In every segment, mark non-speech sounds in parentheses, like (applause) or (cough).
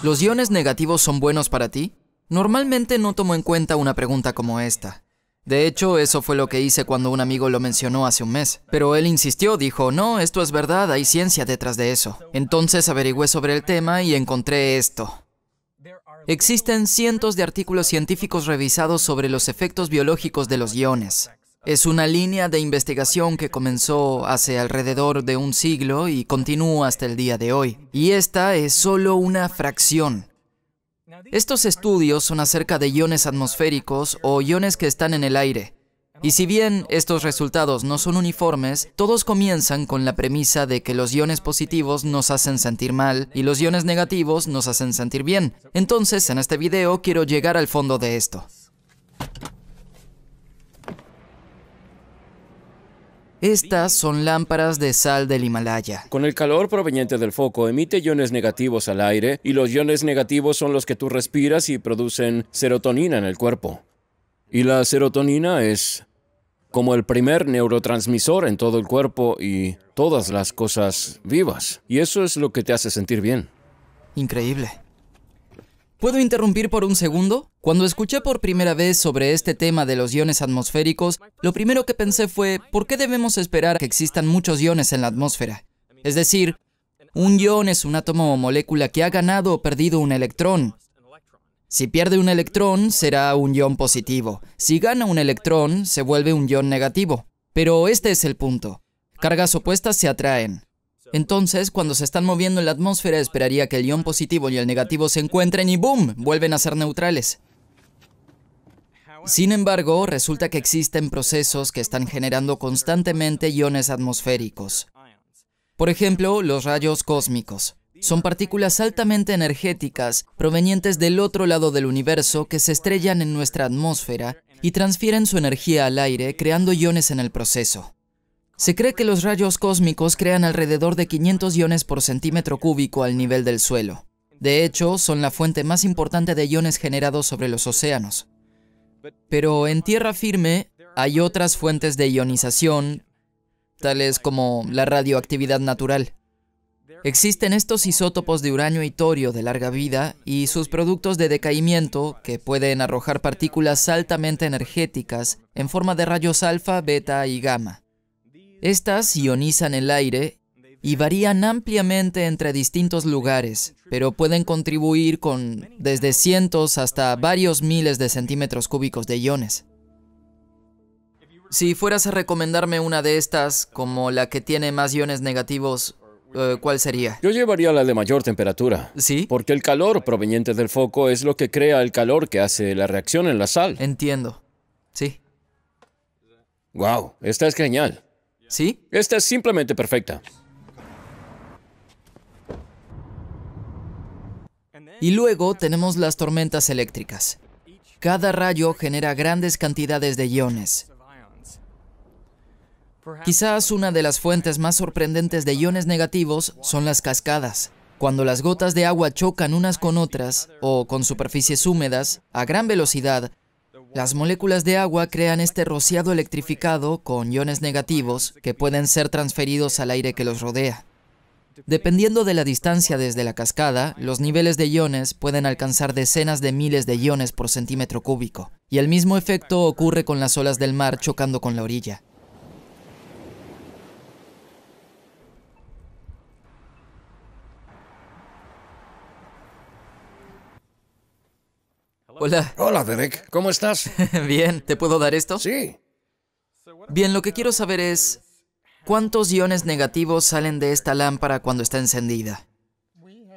¿Los iones negativos son buenos para ti? Normalmente no tomo en cuenta una pregunta como esta. De hecho, eso fue lo que hice cuando un amigo lo mencionó hace un mes. Pero él insistió, dijo, no, esto es verdad, hay ciencia detrás de eso. Entonces averigüé sobre el tema y encontré esto. Existen cientos de artículos científicos revisados sobre los efectos biológicos de los iones. Es una línea de investigación que comenzó hace alrededor de un siglo y continúa hasta el día de hoy. Y esta es solo una fracción. Estos estudios son acerca de iones atmosféricos o iones que están en el aire. Y si bien estos resultados no son uniformes, todos comienzan con la premisa de que los iones positivos nos hacen sentir mal y los iones negativos nos hacen sentir bien. Entonces, en este video quiero llegar al fondo de esto. Estas son lámparas de sal del Himalaya. Con el calor proveniente del foco emite iones negativos al aire y los iones negativos son los que tú respiras y producen serotonina en el cuerpo. Y la serotonina es como el primer neurotransmisor en todo el cuerpo y todas las cosas vivas. Y eso es lo que te hace sentir bien. Increíble. ¿Puedo interrumpir por un segundo? Cuando escuché por primera vez sobre este tema de los iones atmosféricos, lo primero que pensé fue, ¿por qué debemos esperar que existan muchos iones en la atmósfera? Es decir, un ion es un átomo o molécula que ha ganado o perdido un electrón. Si pierde un electrón, será un ion positivo. Si gana un electrón, se vuelve un ion negativo. Pero este es el punto. Cargas opuestas se atraen. Entonces, cuando se están moviendo en la atmósfera, esperaría que el ion positivo y el negativo se encuentren y ¡boom! vuelven a ser neutrales. Sin embargo, resulta que existen procesos que están generando constantemente iones atmosféricos. Por ejemplo, los rayos cósmicos. Son partículas altamente energéticas provenientes del otro lado del universo que se estrellan en nuestra atmósfera y transfieren su energía al aire creando iones en el proceso. Se cree que los rayos cósmicos crean alrededor de 500 iones por centímetro cúbico al nivel del suelo. De hecho, son la fuente más importante de iones generados sobre los océanos. Pero en tierra firme hay otras fuentes de ionización, tales como la radioactividad natural. Existen estos isótopos de uranio y torio de larga vida y sus productos de decaimiento que pueden arrojar partículas altamente energéticas en forma de rayos alfa, beta y gamma. Estas ionizan el aire y varían ampliamente entre distintos lugares, pero pueden contribuir con desde cientos hasta varios miles de centímetros cúbicos de iones. Si fueras a recomendarme una de estas, como la que tiene más iones negativos, eh, ¿cuál sería? Yo llevaría la de mayor temperatura. ¿Sí? Porque el calor proveniente del foco es lo que crea el calor que hace la reacción en la sal. Entiendo. Sí. Wow, esta es genial. ¿Sí? Esta es simplemente perfecta. Y luego tenemos las tormentas eléctricas. Cada rayo genera grandes cantidades de iones. Quizás una de las fuentes más sorprendentes de iones negativos son las cascadas. Cuando las gotas de agua chocan unas con otras o con superficies húmedas a gran velocidad, las moléculas de agua crean este rociado electrificado con iones negativos que pueden ser transferidos al aire que los rodea. Dependiendo de la distancia desde la cascada, los niveles de iones pueden alcanzar decenas de miles de iones por centímetro cúbico, y el mismo efecto ocurre con las olas del mar chocando con la orilla. Hola. Hola, Derek. ¿Cómo estás? (laughs) Bien, ¿te puedo dar esto? Sí. Bien, lo que quiero saber es, ¿cuántos iones negativos salen de esta lámpara cuando está encendida?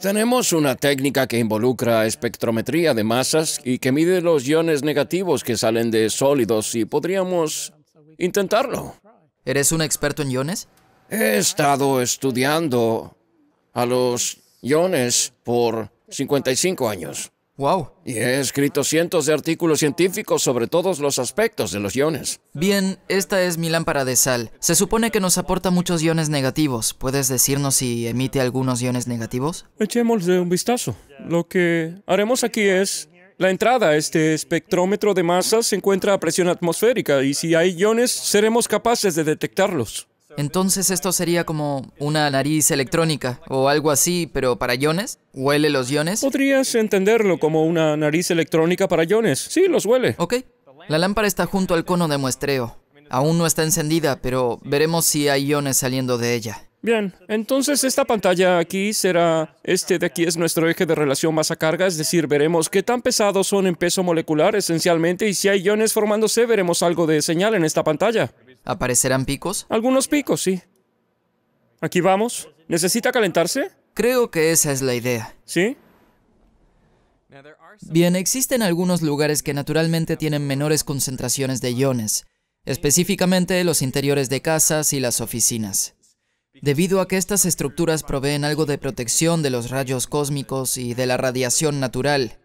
Tenemos una técnica que involucra espectrometría de masas y que mide los iones negativos que salen de sólidos y podríamos intentarlo. ¿Eres un experto en iones? He estado estudiando a los iones por 55 años. Y he escrito cientos de artículos científicos sobre todos los aspectos de los iones. Bien, esta es mi lámpara de sal. Se supone que nos aporta muchos iones negativos. ¿Puedes decirnos si emite algunos iones negativos? Echémosle un vistazo. Lo que haremos aquí es la entrada este espectrómetro de masa se encuentra a presión atmosférica y si hay iones, seremos capaces de detectarlos. Entonces esto sería como una nariz electrónica o algo así, pero para iones. ¿Huele los iones? Podrías entenderlo como una nariz electrónica para iones. Sí, los huele. Ok. La lámpara está junto al cono de muestreo. Aún no está encendida, pero veremos si hay iones saliendo de ella. Bien, entonces esta pantalla aquí será, este de aquí es nuestro eje de relación masa-carga, es decir, veremos qué tan pesados son en peso molecular esencialmente y si hay iones formándose veremos algo de señal en esta pantalla. ¿Aparecerán picos? Algunos picos, sí. Aquí vamos. ¿Necesita calentarse? Creo que esa es la idea. ¿Sí? Bien, existen algunos lugares que naturalmente tienen menores concentraciones de iones, específicamente los interiores de casas y las oficinas. Debido a que estas estructuras proveen algo de protección de los rayos cósmicos y de la radiación natural,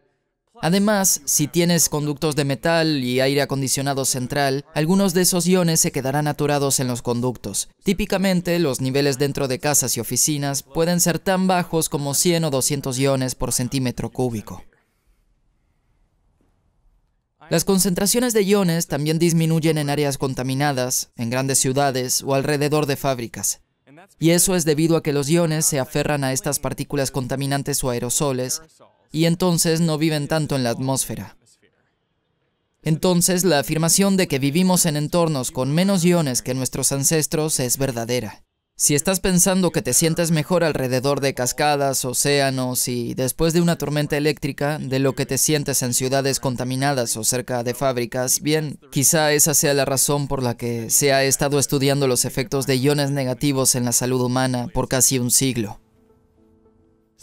Además, si tienes conductos de metal y aire acondicionado central, algunos de esos iones se quedarán aturados en los conductos. Típicamente, los niveles dentro de casas y oficinas pueden ser tan bajos como 100 o 200 iones por centímetro cúbico. Las concentraciones de iones también disminuyen en áreas contaminadas, en grandes ciudades o alrededor de fábricas. Y eso es debido a que los iones se aferran a estas partículas contaminantes o aerosoles y entonces no viven tanto en la atmósfera. Entonces, la afirmación de que vivimos en entornos con menos iones que nuestros ancestros es verdadera. Si estás pensando que te sientes mejor alrededor de cascadas, océanos y después de una tormenta eléctrica de lo que te sientes en ciudades contaminadas o cerca de fábricas, bien, quizá esa sea la razón por la que se ha estado estudiando los efectos de iones negativos en la salud humana por casi un siglo.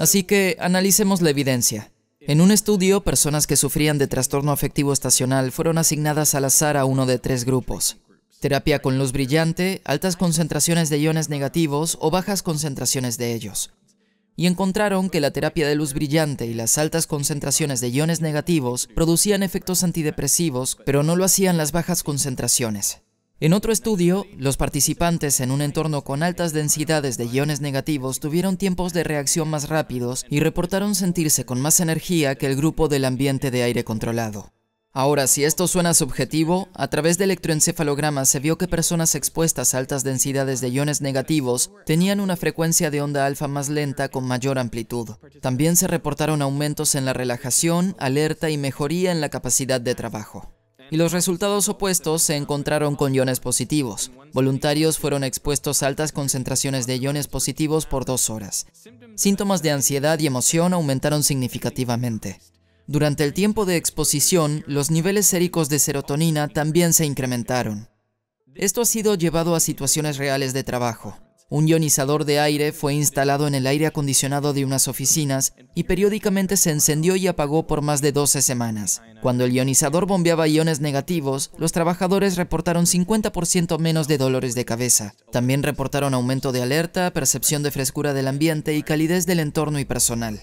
Así que analicemos la evidencia. En un estudio, personas que sufrían de trastorno afectivo estacional fueron asignadas al azar a uno de tres grupos. Terapia con luz brillante, altas concentraciones de iones negativos o bajas concentraciones de ellos. Y encontraron que la terapia de luz brillante y las altas concentraciones de iones negativos producían efectos antidepresivos, pero no lo hacían las bajas concentraciones. En otro estudio, los participantes en un entorno con altas densidades de iones negativos tuvieron tiempos de reacción más rápidos y reportaron sentirse con más energía que el grupo del ambiente de aire controlado. Ahora, si esto suena subjetivo, a través de electroencefalogramas se vio que personas expuestas a altas densidades de iones negativos tenían una frecuencia de onda alfa más lenta con mayor amplitud. También se reportaron aumentos en la relajación, alerta y mejoría en la capacidad de trabajo y los resultados opuestos se encontraron con iones positivos. Voluntarios fueron expuestos a altas concentraciones de iones positivos por dos horas. Síntomas de ansiedad y emoción aumentaron significativamente. Durante el tiempo de exposición, los niveles séricos de serotonina también se incrementaron. Esto ha sido llevado a situaciones reales de trabajo. Un ionizador de aire fue instalado en el aire acondicionado de unas oficinas y periódicamente se encendió y apagó por más de 12 semanas. Cuando el ionizador bombeaba iones negativos, los trabajadores reportaron 50% menos de dolores de cabeza. También reportaron aumento de alerta, percepción de frescura del ambiente y calidez del entorno y personal.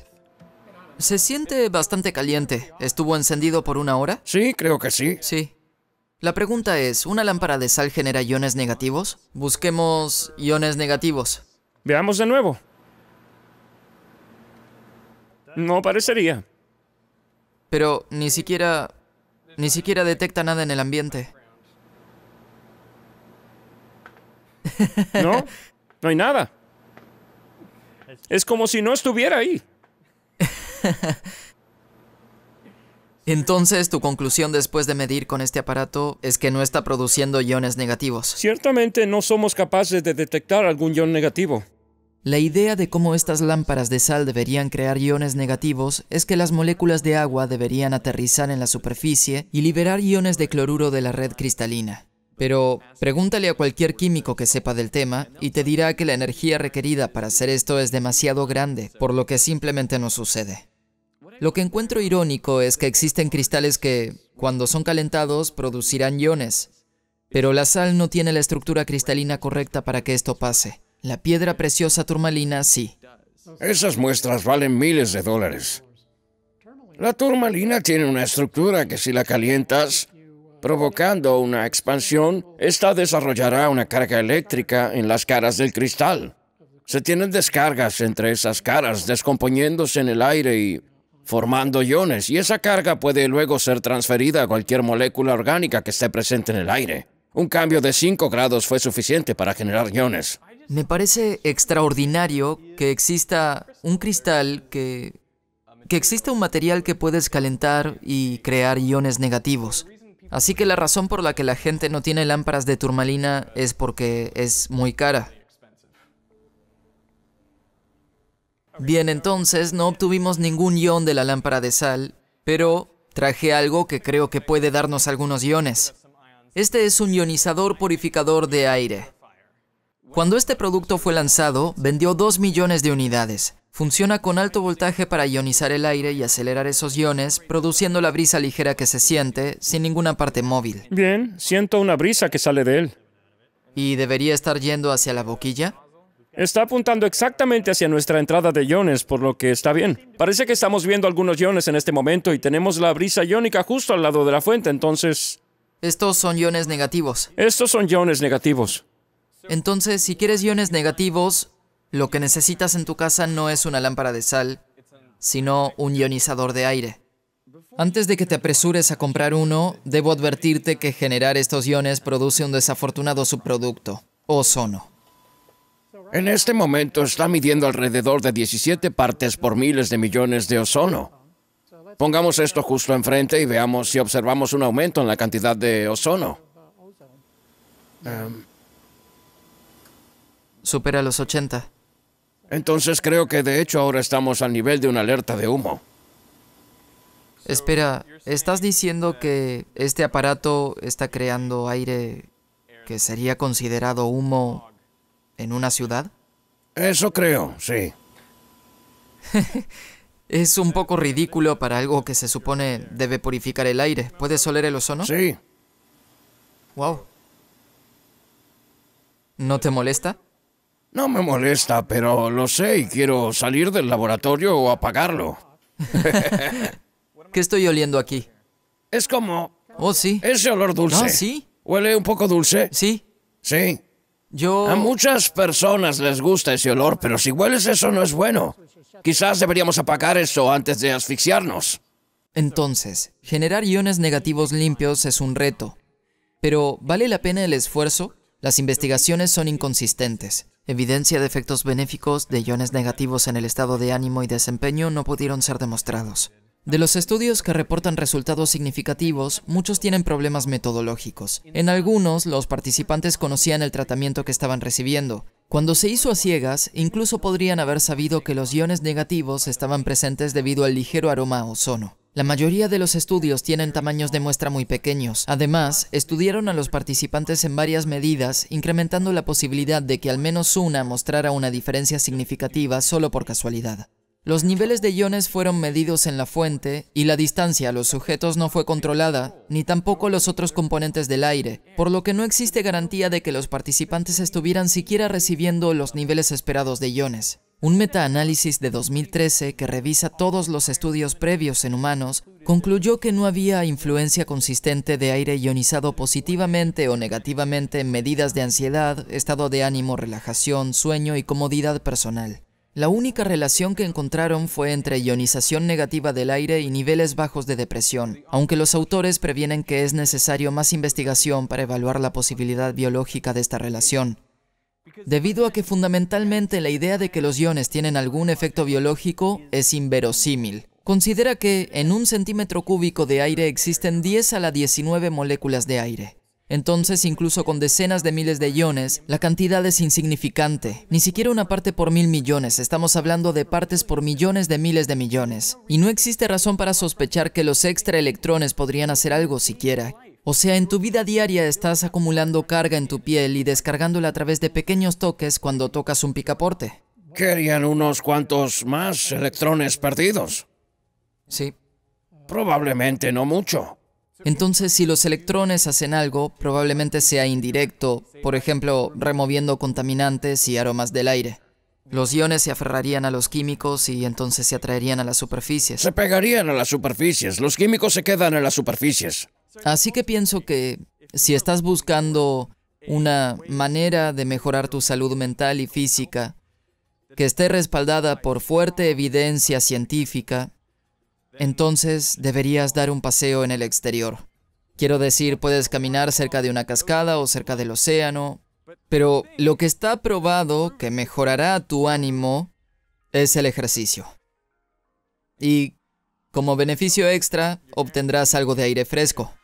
Se siente bastante caliente. ¿Estuvo encendido por una hora? Sí, creo que sí. Sí. La pregunta es, ¿una lámpara de sal genera iones negativos? Busquemos iones negativos. Veamos de nuevo. No parecería. Pero ni siquiera... Ni siquiera detecta nada en el ambiente. No, no hay nada. Es como si no estuviera ahí. (laughs) Entonces, tu conclusión después de medir con este aparato es que no está produciendo iones negativos. Ciertamente no somos capaces de detectar algún ion negativo. La idea de cómo estas lámparas de sal deberían crear iones negativos es que las moléculas de agua deberían aterrizar en la superficie y liberar iones de cloruro de la red cristalina. Pero pregúntale a cualquier químico que sepa del tema y te dirá que la energía requerida para hacer esto es demasiado grande, por lo que simplemente no sucede. Lo que encuentro irónico es que existen cristales que, cuando son calentados, producirán iones. Pero la sal no tiene la estructura cristalina correcta para que esto pase. La piedra preciosa turmalina sí. Esas muestras valen miles de dólares. La turmalina tiene una estructura que si la calientas, provocando una expansión, esta desarrollará una carga eléctrica en las caras del cristal. Se tienen descargas entre esas caras, descomponiéndose en el aire y formando iones y esa carga puede luego ser transferida a cualquier molécula orgánica que esté presente en el aire. Un cambio de 5 grados fue suficiente para generar iones. Me parece extraordinario que exista un cristal que... que exista un material que puedes calentar y crear iones negativos. Así que la razón por la que la gente no tiene lámparas de turmalina es porque es muy cara. Bien, entonces no obtuvimos ningún ion de la lámpara de sal, pero traje algo que creo que puede darnos algunos iones. Este es un ionizador purificador de aire. Cuando este producto fue lanzado, vendió 2 millones de unidades. Funciona con alto voltaje para ionizar el aire y acelerar esos iones, produciendo la brisa ligera que se siente, sin ninguna parte móvil. Bien, siento una brisa que sale de él. ¿Y debería estar yendo hacia la boquilla? Está apuntando exactamente hacia nuestra entrada de iones, por lo que está bien. Parece que estamos viendo algunos iones en este momento y tenemos la brisa iónica justo al lado de la fuente, entonces... Estos son iones negativos. Estos son iones negativos. Entonces, si quieres iones negativos, lo que necesitas en tu casa no es una lámpara de sal, sino un ionizador de aire. Antes de que te apresures a comprar uno, debo advertirte que generar estos iones produce un desafortunado subproducto, ozono. En este momento está midiendo alrededor de 17 partes por miles de millones de ozono. Pongamos esto justo enfrente y veamos si observamos un aumento en la cantidad de ozono. Em, supera los 80. Entonces creo que de hecho ahora estamos al nivel de una alerta de humo. Espera, ¿estás diciendo que este aparato está creando aire que sería considerado humo en una ciudad? Eso creo, sí. (laughs) es un poco ridículo para algo que se supone debe purificar el aire. ¿Puedes oler el ozono? Sí. Wow. ¿No te molesta? No me molesta, pero lo sé y quiero salir del laboratorio o apagarlo. (laughs) ¿Qué estoy oliendo aquí? Es como... Oh, sí. Ese olor dulce. Ah, sí. ¿Huele un poco dulce? Sí. Sí. Yo... A muchas personas les gusta ese olor, pero si hueles eso no es bueno. Quizás deberíamos apagar eso antes de asfixiarnos. Entonces, generar iones negativos limpios es un reto. Pero, ¿vale la pena el esfuerzo? Las investigaciones son inconsistentes. Evidencia de efectos benéficos de iones negativos en el estado de ánimo y desempeño no pudieron ser demostrados. De los estudios que reportan resultados significativos, muchos tienen problemas metodológicos. En algunos, los participantes conocían el tratamiento que estaban recibiendo. Cuando se hizo a ciegas, incluso podrían haber sabido que los iones negativos estaban presentes debido al ligero aroma o ozono. La mayoría de los estudios tienen tamaños de muestra muy pequeños. Además, estudiaron a los participantes en varias medidas, incrementando la posibilidad de que al menos una mostrara una diferencia significativa solo por casualidad. Los niveles de iones fueron medidos en la fuente y la distancia a los sujetos no fue controlada, ni tampoco los otros componentes del aire, por lo que no existe garantía de que los participantes estuvieran siquiera recibiendo los niveles esperados de iones. Un metaanálisis de 2013 que revisa todos los estudios previos en humanos concluyó que no había influencia consistente de aire ionizado positivamente o negativamente en medidas de ansiedad, estado de ánimo, relajación, sueño y comodidad personal. La única relación que encontraron fue entre ionización negativa del aire y niveles bajos de depresión, aunque los autores previenen que es necesario más investigación para evaluar la posibilidad biológica de esta relación. Debido a que fundamentalmente la idea de que los iones tienen algún efecto biológico es inverosímil. Considera que en un centímetro cúbico de aire existen 10 a la 19 moléculas de aire. Entonces, incluso con decenas de miles de iones, la cantidad es insignificante. Ni siquiera una parte por mil millones, estamos hablando de partes por millones de miles de millones. Y no existe razón para sospechar que los extraelectrones podrían hacer algo siquiera. O sea, en tu vida diaria estás acumulando carga en tu piel y descargándola a través de pequeños toques cuando tocas un picaporte. Querían unos cuantos más electrones perdidos. Sí. Probablemente no mucho. Entonces, si los electrones hacen algo, probablemente sea indirecto, por ejemplo, removiendo contaminantes y aromas del aire. Los iones se aferrarían a los químicos y entonces se atraerían a las superficies. Se pegarían a las superficies. Los químicos se quedan en las superficies. Así que pienso que si estás buscando una manera de mejorar tu salud mental y física que esté respaldada por fuerte evidencia científica, entonces deberías dar un paseo en el exterior. Quiero decir, puedes caminar cerca de una cascada o cerca del océano, pero lo que está probado que mejorará tu ánimo es el ejercicio. Y como beneficio extra, obtendrás algo de aire fresco.